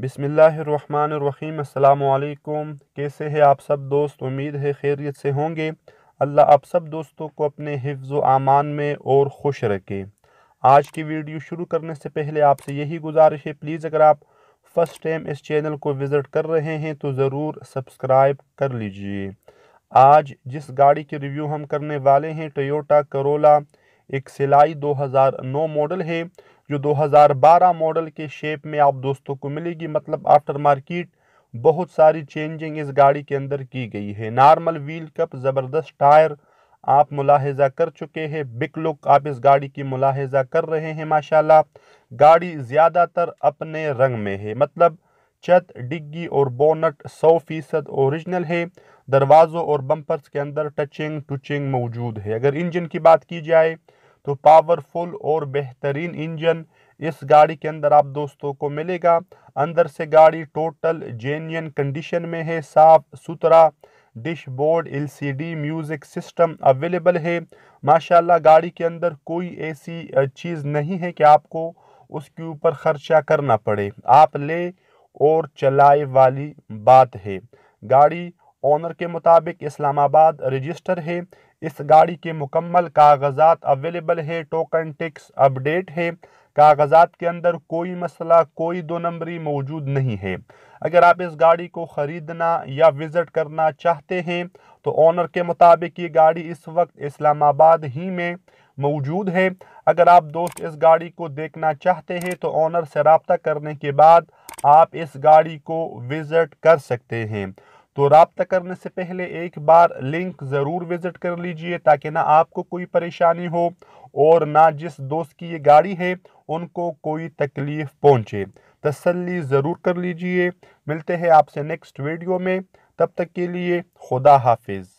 बिसमीम् कैसे है आप सब दोस्त उम्मीद है खैरियत से होंगे अल्लाह आप सब दोस्तों को अपने हिफ्ज़ आमान में और खुश रखे आज की वीडियो शुरू करने से पहले आपसे यही गुजारिश है प्लीज़ अगर आप फ़र्स्ट टाइम इस चैनल को विज़िट कर रहे हैं तो ज़रूर सब्सक्राइब कर लीजिए आज जिस गाड़ी की रिव्यू हम करने वाले हैं टोयोटा करोला एक सिलाई दो मॉडल है जो 2012 मॉडल के शेप में आप दोस्तों को मिलेगी मतलब आफ्टर मार्केट बहुत सारी चेंजिंग इस गाड़ी के अंदर की गई है नॉर्मल व्हील कप ज़बरदस्त टायर आप मुलाहजा कर चुके हैं बिग लुक आप इस गाड़ी की मुलाहजा कर रहे हैं माशाल्लाह गाड़ी ज़्यादातर अपने रंग में है मतलब छत डिग्गी और बोनट सौ फीसद औरिजिनल है दरवाज़ों और बम्पर्स के अंदर टचिंग टुचिंग मौजूद है अगर इंजन की बात की जाए तो पावरफुल और बेहतरीन इंजन इस गाड़ी के अंदर आप दोस्तों को मिलेगा अंदर से गाड़ी टोटल जेन्यन कंडीशन में है साफ सुथरा dashboard LCD music system available है माशाल्लाह गाड़ी के अंदर कोई ऐसी चीज़ नहीं है कि आपको उसके ऊपर ख़र्चा करना पड़े आप ले और चलाए वाली बात है गाड़ी ऑनर के मुताबिक इस्लामाबाद रजिस्टर है इस गाड़ी के मुकम्मल कागजात अवेलेबल है टोकन टिक्स अपडेट है कागजात के अंदर कोई मसला कोई दो नंबरी मौजूद नहीं है अगर आप इस गाड़ी को ख़रीदना या विज़िट करना चाहते हैं तो ऑनर के मुताबिक ये गाड़ी इस वक्त इस्लामाबाद ही में मौजूद है अगर आप दोस्त इस गाड़ी को देखना चाहते हैं तो ऑनर से रबता करने के बाद आप इस गाड़ी को विज़िट कर सकते हैं तो रबता करने से पहले एक बार लिंक ज़रूर विज़िट कर लीजिए ताकि ना आपको कोई परेशानी हो और ना जिस दोस्त की ये गाड़ी है उनको कोई तकलीफ़ पहुँचे तसल्ली ज़रूर कर लीजिए मिलते हैं आपसे नेक्स्ट वीडियो में तब तक के लिए खुदा हाफिज़